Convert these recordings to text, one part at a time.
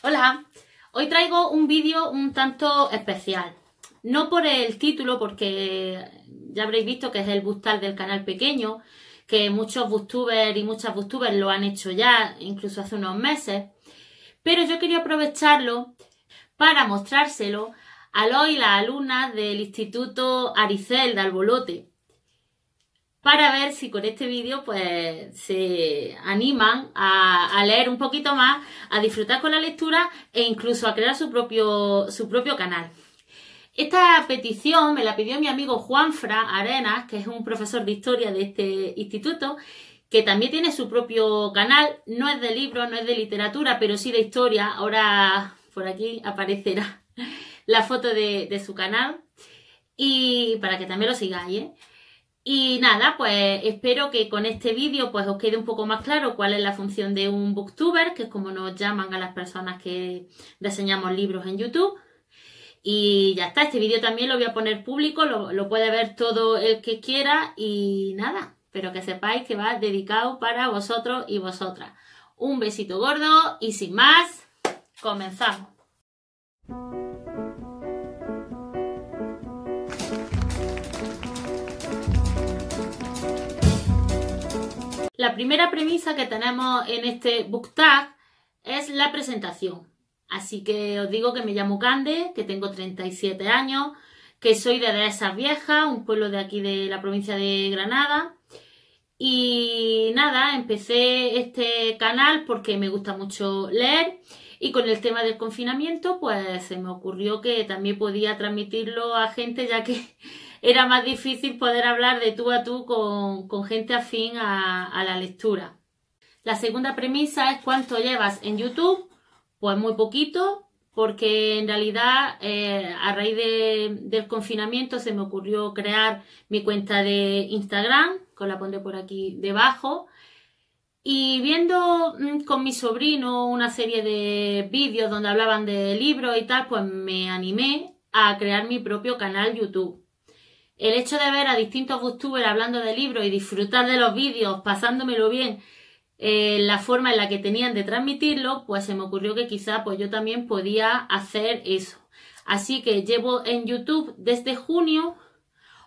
Hola, hoy traigo un vídeo un tanto especial. No por el título, porque ya habréis visto que es el bustal del canal pequeño, que muchos booktubers y muchas booktubers lo han hecho ya, incluso hace unos meses. Pero yo quería aprovecharlo para mostrárselo a los y las alumnas del Instituto Aricel de Albolote, para ver si con este vídeo pues se animan a, leer un poquito más, a disfrutar con la lectura e incluso a crear su propio, su propio canal. Esta petición me la pidió mi amigo Juanfra Arenas, que es un profesor de historia de este instituto, que también tiene su propio canal, no es de libros, no es de literatura, pero sí de historia. Ahora por aquí aparecerá la foto de, de su canal y para que también lo sigáis. ¿eh? Y nada, pues espero que con este vídeo pues os quede un poco más claro cuál es la función de un booktuber, que es como nos llaman a las personas que diseñamos libros en YouTube. Y ya está, este vídeo también lo voy a poner público, lo, puede ver todo el que quiera y nada, pero que sepáis que va dedicado para vosotros y vosotras. Un besito gordo y sin más, comenzamos. La primera premisa que tenemos en este book tag es la presentación. Así que os digo que me llamo Cande, que tengo 37 años, que soy de Dehesas Vieja, un pueblo de aquí de la provincia de Granada. Y nada, empecé este canal porque me gusta mucho leer y con el tema del confinamiento pues se me ocurrió que también podía transmitirlo a gente ya que era más difícil poder hablar de tú a tú con, gente afín a, la lectura. La segunda premisa es cuánto llevas en YouTube. Pues muy poquito, porque en realidad eh, a raíz del confinamiento se me ocurrió crear mi cuenta de Instagram, que la pondré por aquí debajo, y viendo mm, con mi sobrino una serie de vídeos donde hablaban de libros y tal, pues me animé a crear mi propio canal YouTube. El hecho de ver a distintos booktubers hablando de libros y disfrutar de los vídeos, pasándomelo bien, eh, la forma en la que tenían de transmitirlo, pues se me ocurrió que quizá pues yo también podía hacer eso. Así que llevo en YouTube desde junio,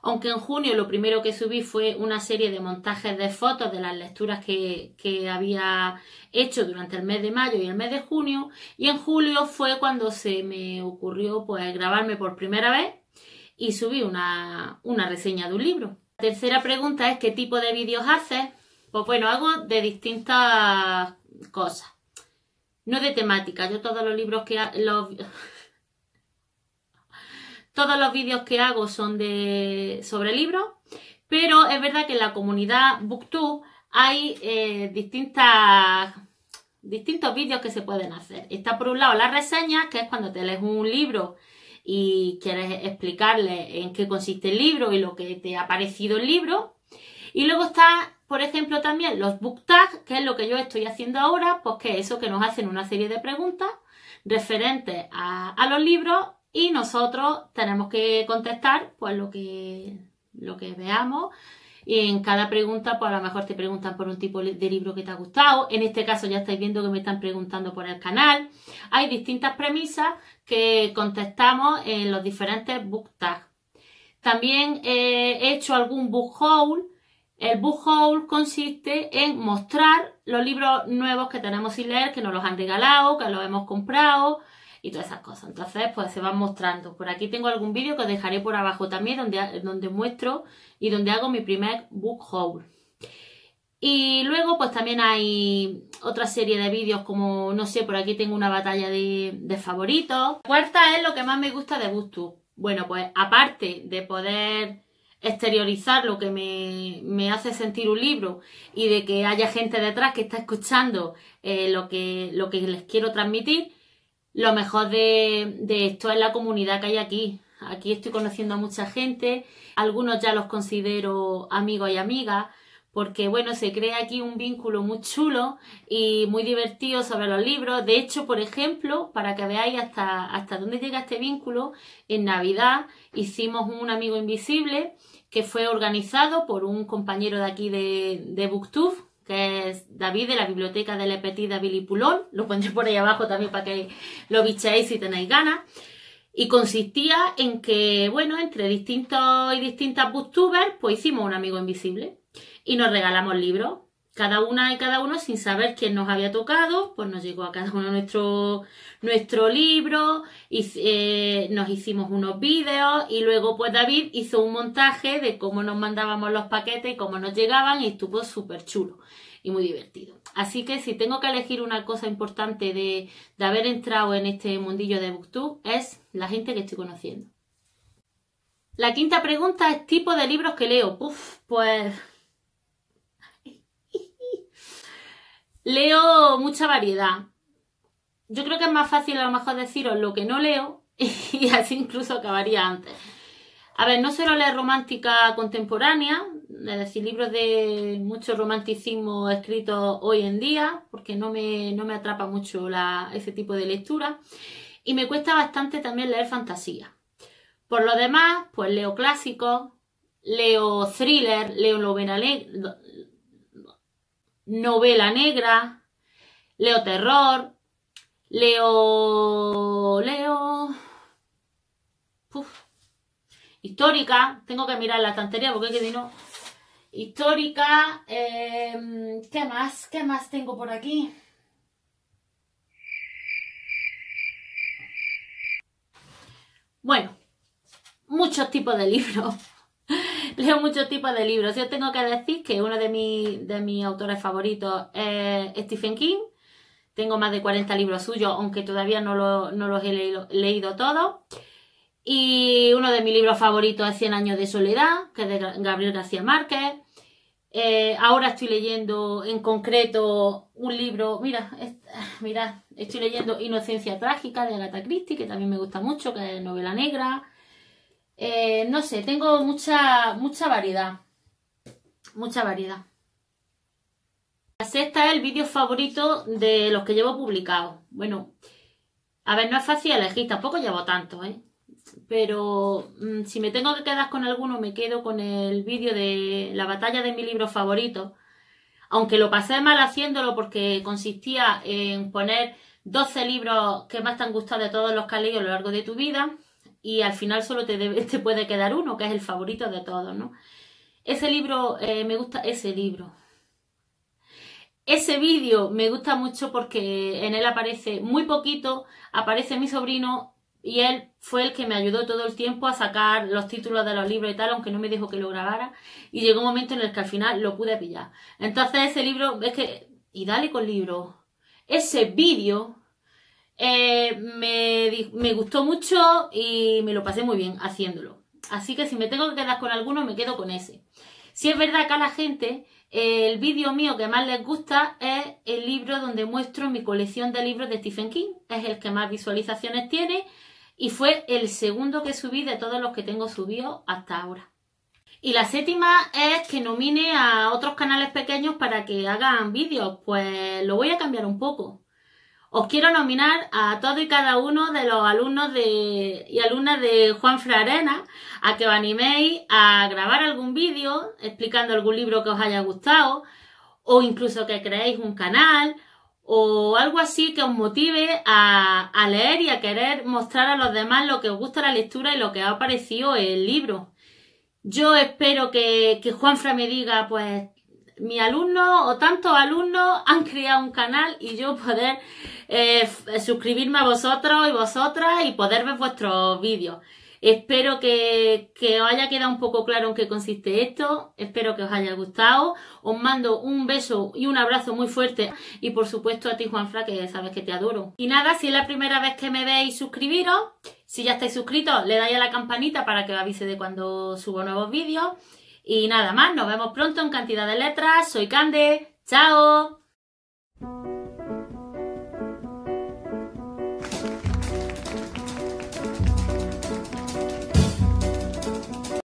aunque en junio lo primero que subí fue una serie de montajes de fotos de las lecturas que, que había hecho durante el mes de mayo y el mes de junio, y en julio fue cuando se me ocurrió pues grabarme por primera vez y subí una, una reseña de un libro. La tercera pregunta es qué tipo de vídeos haces. Pues bueno, hago de distintas cosas. No de temática. Yo todos los libros que hago... todos los vídeos que hago son de sobre libros, pero es verdad que en la comunidad BookTube hay eh, distintas distintos vídeos que se pueden hacer. Está por un lado la reseña, que es cuando te lees un libro y quieres explicarle en qué consiste el libro y lo que te ha parecido el libro. Y luego está, por ejemplo, también los book tags, que es lo que yo estoy haciendo ahora, pues que eso que nos hacen una serie de preguntas referentes a, a los libros y nosotros tenemos que contestar pues lo que lo que veamos. Y en cada pregunta, pues a lo mejor te preguntan por un tipo de libro que te ha gustado. En este caso ya estáis viendo que me están preguntando por el canal. Hay distintas premisas que contestamos en los diferentes book tags. También eh, he hecho algún book haul. El book haul consiste en mostrar los libros nuevos que tenemos sin leer, que nos los han regalado, que los hemos comprado, y todas esas cosas. Entonces, pues se van mostrando. Por aquí tengo algún vídeo que os dejaré por abajo también, donde, donde muestro y donde hago mi primer book haul. Y luego, pues también hay otra serie de vídeos, como no sé, por aquí tengo una batalla de, favoritos. cuarta es lo que más me gusta de Booktube. Bueno, pues aparte de poder exteriorizar lo que me, me, hace sentir un libro y de que haya gente detrás que está escuchando eh, lo, que, lo que les quiero transmitir, lo mejor de, esto es la comunidad que hay aquí. Aquí estoy conociendo a mucha gente, algunos ya los considero amigos y amigas, porque bueno, se crea aquí un vínculo muy chulo y muy divertido sobre los libros. De hecho, por ejemplo, para que veáis hasta, hasta dónde llega este vínculo, en Navidad hicimos un amigo invisible que fue organizado por un compañero de aquí de, de Booktube, que es David de la biblioteca de Le Petit David y Pulón, lo pondré por ahí abajo también para que lo bichéis si tenéis ganas, y consistía en que, bueno, entre distintos y distintas booktubers, pues hicimos un amigo invisible y nos regalamos libros cada una y cada uno sin saber quién nos había tocado, pues nos llegó a cada uno nuestro, nuestro libro, y, eh, nos hicimos unos vídeos y luego pues David hizo un montaje de cómo nos mandábamos los paquetes y cómo nos llegaban y estuvo súper chulo y muy divertido. Así que si tengo que elegir una cosa importante de, de haber entrado en este mundillo de Booktube es la gente que estoy conociendo. La quinta pregunta es tipo de libros que leo. Uf, pues leo mucha variedad. Yo creo que es más fácil a lo mejor deciros lo que no leo y así incluso acabaría antes. A ver, no solo leer romántica contemporánea, es decir, libros de mucho romanticismo escritos hoy en día, porque no me, no me atrapa mucho ese tipo de lectura. Y me cuesta bastante también leer fantasía. Por lo demás, pues leo clásicos, leo thriller, leo novela, novela negra, leo terror, leo... leo... uff, Histórica, tengo que mirar la estantería porque que no... Histórica, em, ¿qué más? ¿Qué más tengo por aquí? Bueno, muchos tipos de libros. leo muchos tipos de libros. Yo tengo que decir que uno de, mis autores favoritos es Stephen King. Tengo más de 40 libros suyos, aunque todavía no, los he leído, todos. Y uno de mis libros favoritos es Cien años de soledad, que es de Gabriel García Márquez. Eh, ahora estoy leyendo en concreto un libro, mira, mira, estoy leyendo Inocencia Trágica de Agatha Christie, que también me gusta mucho, que es novela negra. Eh, no sé, tengo mucha, mucha variedad. Mucha variedad. La sexta es el vídeo favorito de los que llevo publicado. Bueno, a ver, no es fácil elegir, tampoco llevo tanto. ¿eh? Pero mm, si me tengo que quedar con alguno, me quedo con el vídeo de la batalla de mi libro favorito. Aunque lo pasé mal haciéndolo porque consistía en poner 12 libros que más te han gustado de todos los que has leído a lo largo de tu vida y al final solo te, puede quedar uno, que es el favorito de todos, ¿no? Ese libro, eh, me gusta ese libro. Ese vídeo me gusta mucho porque en él aparece muy poquito, aparece mi sobrino y él fue el que me ayudó todo el tiempo a sacar los títulos de los libros y tal, aunque no me dijo que lo grabara. Y llegó un momento en el que al final lo pude pillar. Entonces ese libro, es que, y dale con libro. Ese vídeo eh, me, gustó mucho y me lo pasé muy bien haciéndolo. Así que si me tengo que quedar con alguno, me quedo con ese. Si es verdad que a la gente eh, el vídeo mío que más les gusta es el libro donde muestro mi colección de libros de Stephen King. Es el que más visualizaciones tiene y fue el segundo que subí de todos los que tengo subido hasta ahora. Y la séptima es que nomine a otros canales pequeños para que hagan vídeos. Pues lo voy a cambiar un poco. Os quiero nominar a todos y cada uno de los alumnos de, y alumnas de Juan Arena a que os animéis a grabar algún vídeo explicando algún libro que os haya gustado o incluso que creéis un canal o algo así que os motive a, leer y a querer mostrar a los demás lo que os gusta la lectura y lo que os ha parecido el libro. Yo espero que, que Juanfra me diga, pues mi alumno o tantos alumnos han creado un canal y yo poder eh, eh, suscribirme a vosotros y vosotras y poder ver vuestros vídeos. Espero que, que, os haya quedado un poco claro en qué consiste esto. Espero que os haya gustado. Os mando un beso y un abrazo muy fuerte. Y por supuesto a ti, Juanfra, que sabes que te adoro. Y nada, si es la primera vez que me veis, suscribiros. Si ya estáis suscritos, le dais a la campanita para que os avise de cuando subo nuevos vídeos. Y nada más, nos vemos pronto en cantidad de letras. Soy Cande. ¡Chao!